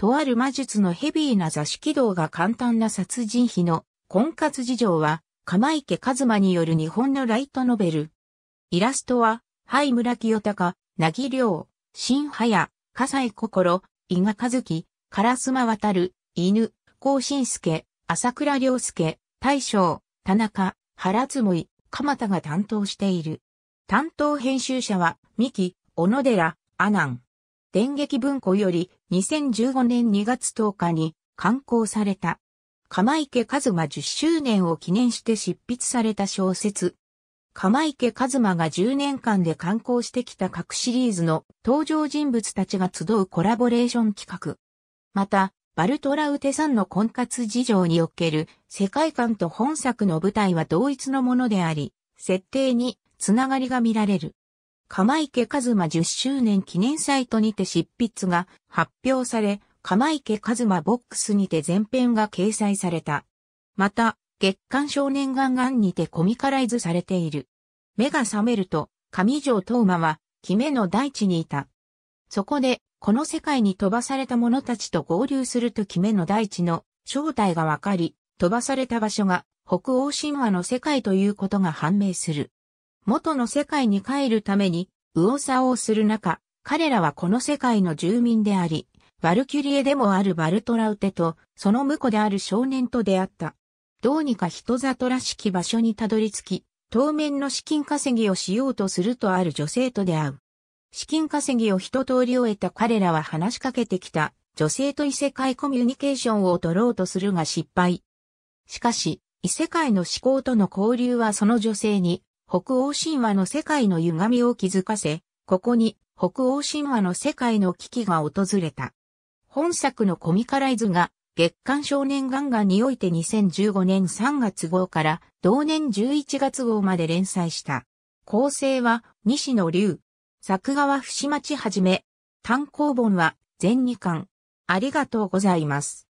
とある魔術のヘビーな座敷道が簡単な殺人費の婚活事情は、釜池和馬による日本のライトノベル。イラストは、ハイ村清高、なぎりょう、新早、笠井心、伊賀和樹、烏間渡る、犬、甲信介、朝倉良介、大将、田中、原つもい、鎌田が担当している。担当編集者は、三木、小野寺、阿南。電撃文庫より2015年2月10日に刊行された。釜池和馬10周年を記念して執筆された小説。釜池和馬が10年間で刊行してきた各シリーズの登場人物たちが集うコラボレーション企画。また、バルトラウテさんの婚活事情における世界観と本作の舞台は同一のものであり、設定につながりが見られる。釜池和馬10周年記念サイトにて執筆が発表され、釜池和馬ボックスにて前編が掲載された。また、月刊少年ガンガンにてコミカライズされている。目が覚めると、上条東馬は、キメの大地にいた。そこで、この世界に飛ばされた者たちと合流するとキメの大地の正体がわかり、飛ばされた場所が北欧神話の世界ということが判明する。元の世界に帰るために右往左往する中、彼らはこの世界の住民であり、バルキュリエでもあるバルトラウテと、その婿である少年と出会った。どうにか人里らしき場所にたどり着き、当面の資金稼ぎをしようとするとある女性と出会う。資金稼ぎを一通り終えた彼らは話しかけてきた女性と異世界コミュニケーションを取ろうとするが失敗。しかし、異世界の思考との交流はその女性に北欧神話の世界の歪みを気づかせ、ここに北欧神話の世界の危機が訪れた。本作のコミカライズが月刊少年ガンガンにおいて2015年3月号から同年11月号まで連載した。構成は西野龍、作画は伏町はじめ、単行本は全2巻。ありがとうございます。